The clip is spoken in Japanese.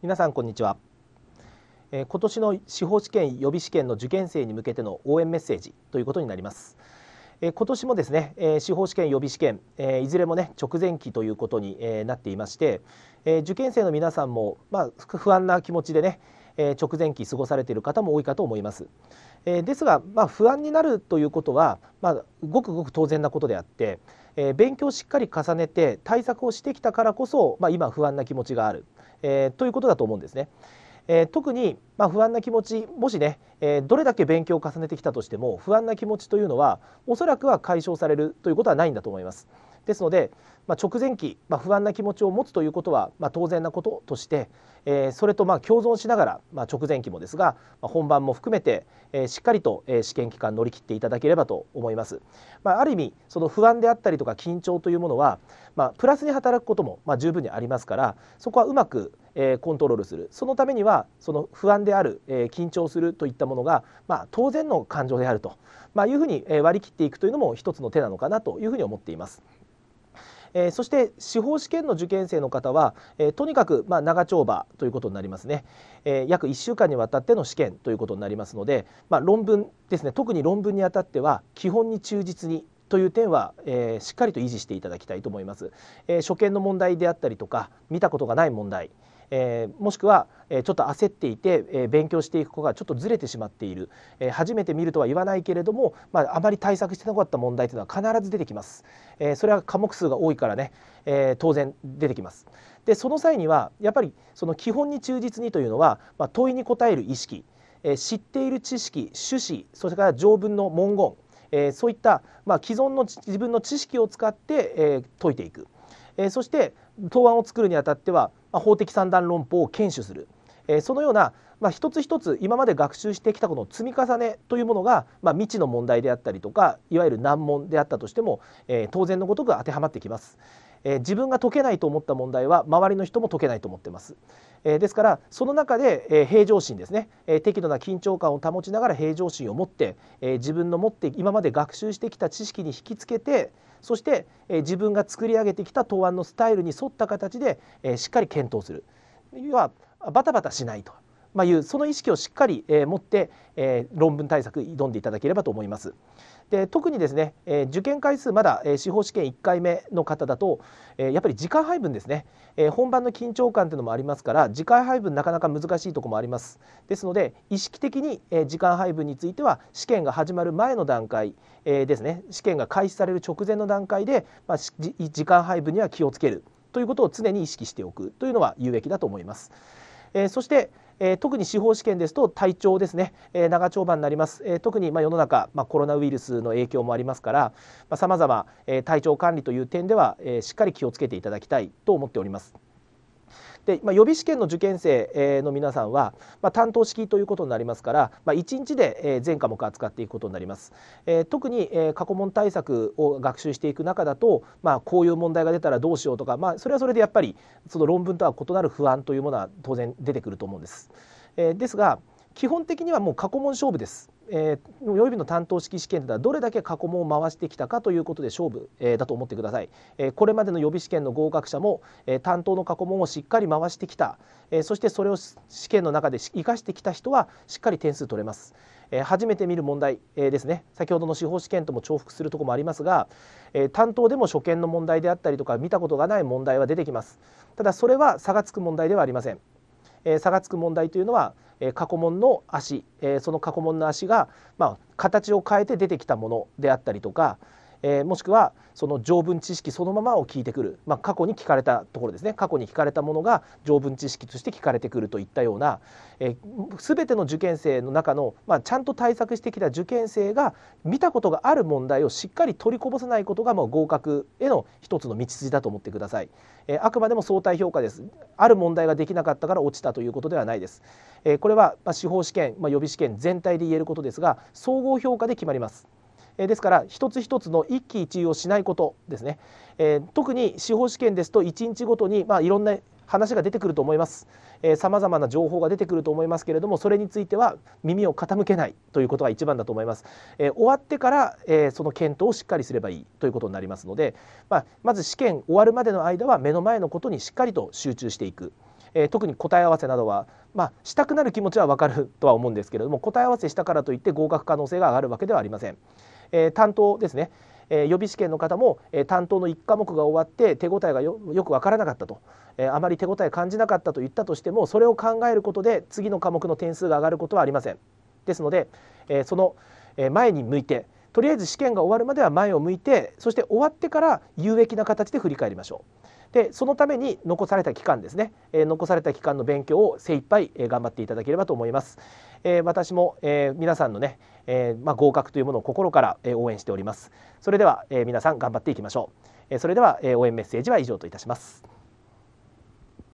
皆さんこんにちは、えー、今年の司法試験予備試験の受験生に向けての応援メッセージということになります、えー、今年もですね、えー、司法試験予備試験、えいずれもね直前期ということに、えなっていまして、え受験生の皆さんもまあ、不安な気持ちでね、え直前期過ごされている方も多いかと思います、えですが、まあ、不安になるということは、まあ、ごくごく当然なことであってえ勉強をしっかり重ねて対策をしてきたからこそ、まあ、今不安な気持ちがある、えー、ということだと思うんですね。えー、特に、まあ、不安な気持ちもしね、えー、どれだけ勉強を重ねてきたとしても不安な気持ちというのはおそらくは解消されるということはないんだと思います。ですので、まあ、直前期、まあ、不安な気持ちを持つということは、まあ、当然なこととして、えー、それとまあ共存しながら、まあ、直前期もですが、まあ、本番も含めて、えー、しっかりと、えー、試験期間乗り切っていただければと思います。まあ、ある意味その不安であったりとか緊張というものは、まあ、プラスに働くことも、まあ、十分にありますからそこはうまく、えー、コントロールするそのためにはその不安である、えー、緊張するといったものが、まあ、当然の感情であると、まあ、いうふうに割り切っていくというのも一つの手なのかなというふうに思っています。えー、そして司法試験の受験生の方は、えー、とにかく、まあ、長丁場ということになりますね、えー、約1週間にわたっての試験ということになりますので、まあ、論文ですね特に論文にあたっては基本に忠実にという点は、えー、しっかりと維持していただきたいと思います、え初見の問題であったりとか見たことがない問題、えー、もしくは、えちょっと焦っていて、え勉強していく子がちょっとずれてしまっている、え初めて見るとは言わないけれども、まあ、あまり対策してなかった問題というのは必ず出てきます、えそれは科目数が多いからね、え当然出てきますでその際にはやっぱりその基本に忠実にというのは、まあ、問いに答える意識、え知っている知識趣旨それから条文の文言えそういった、まあ、既存の自分の知識を使って、え解いていく、えそして答案を作るにあたっては法的三段論法を堅守する、えそのような、まあ、一つ一つ今まで学習してきたこの積み重ねというものが、まあ、未知の問題であったりとかいわゆる難問であったとしても、え当然のごとく当てはまってきます。え自分が解けないと思った問題は周りの人も解けないと思ってます。えですからその中で、え平常心ですね、え適度な緊張感を保ちながら平常心を持って、え自分の持って今まで学習してきた知識に引きつけてそして、え自分が作り上げてきた答案のスタイルに沿った形で、えしっかり検討する要はバタバタしないとまあ、いうその意識をしっかり、えー、持って、えー、論文対策挑んでいただければと思います。で特にですね、えー、受験回数まだ、えー、司法試験1回目の方だと、えー、やっぱり時間配分ですね、え本番の緊張感というのもありますから時間配分なかなか難しいところもありますですので意識的に、え時間配分については試験が始まる前の段階、えですね試験が開始される直前の段階で、まあ、時間配分には気をつけるということを常に意識しておくというのは有益だと思います。えそしてえー、特に司法試験ですと体調ですね、えー、長丁場になります、えー、特にま世の中、まあ、コロナウイルスの影響もありますからさまざ、まあ、え体調管理という点では、えしっかり気をつけていただきたいと思っております。で、まあ、予備試験の受験生の皆さんは、まあ、担当式ということになりますから、まあ、1日で全科目扱っていくことになります。え特に、え過去問対策を学習していく中だと、まあ、こういう問題が出たらどうしようとか、まあ、それはそれでやっぱりその論文とは異なる不安というものは当然出てくると思うんです。えですが基本的にはもう過去問勝負です。えー、予備の担当式試験ではどれだけ過去問を回してきたかということで勝負、えー、だと思ってください、えー、これまでの予備試験の合格者も、えー、担当の過去問をしっかり回してきた、えー、そしてそれを試験の中で生かしてきた人はしっかり点数取れます、えー、初めて見る問題、えー、ですね先ほどの司法試験とも重複するところもありますが、えー、担当でも初見の問題であったりとか見たことがない問題は出てきますただそれは差がつく問題ではありませんえ差がつく問題というのは、え過去問の足、えその過去問の足が、まあ、形を変えて出てきたものであったりとか、えー、もしくはその条文知識そのままを聞いてくる、まあ、過去に聞かれたところですね過去に聞かれたものが条文知識として聞かれてくるといったような、えー、全ての受験生の中の、まあ、ちゃんと対策してきた受験生が見たことがある問題をしっかり取りこぼさないことが、もう合格への一つの道筋だと思ってください、えー、あくまでも相対評価ですある問題ができなかったから落ちたということではないです、えこれは、ま司法試験、ま予備試験全体で言えることですが総合評価で決まりますえですから一つ一つの一喜一憂をしないことですね、え特に司法試験ですと1日ごとに、まあ、いろんな話が出てくると思いますさまざまな情報が出てくると思いますけれどもそれについては耳を傾けないということが一番だと思います、えー、終わってから、えー、その検討をしっかりすればいいということになりますので、まあ、まず試験終わるまでの間は目の前のことにしっかりと集中していく、えー、特に答え合わせなどはまあ、したくなる気持ちはわかるとは思うんですけれども答え合わせしたからといって合格可能性が上がるわけではありません。えー、担当ですね、えー、予備試験の方も、えー、担当の1科目が終わって手応えがよく分からなかったと、えー、あまり手応え感じなかったと言ったとしてもそれを考えることで次の科目の点数が上がることはありません。ですので、えー、その前に向いてとりあえず試験が終わるまでは前を向いてそして終わってから有益な形で振り返りましょうでそのために残された期間ですね、えー、残された期間の勉強を精一杯、え頑張っていただければと思います、えー、私も、え皆さんのね、えまあ、合格というものを心から、え応援しておりますそれでは、え皆さん頑張っていきましょう、えそれでは、え応援メッセージは以上といたします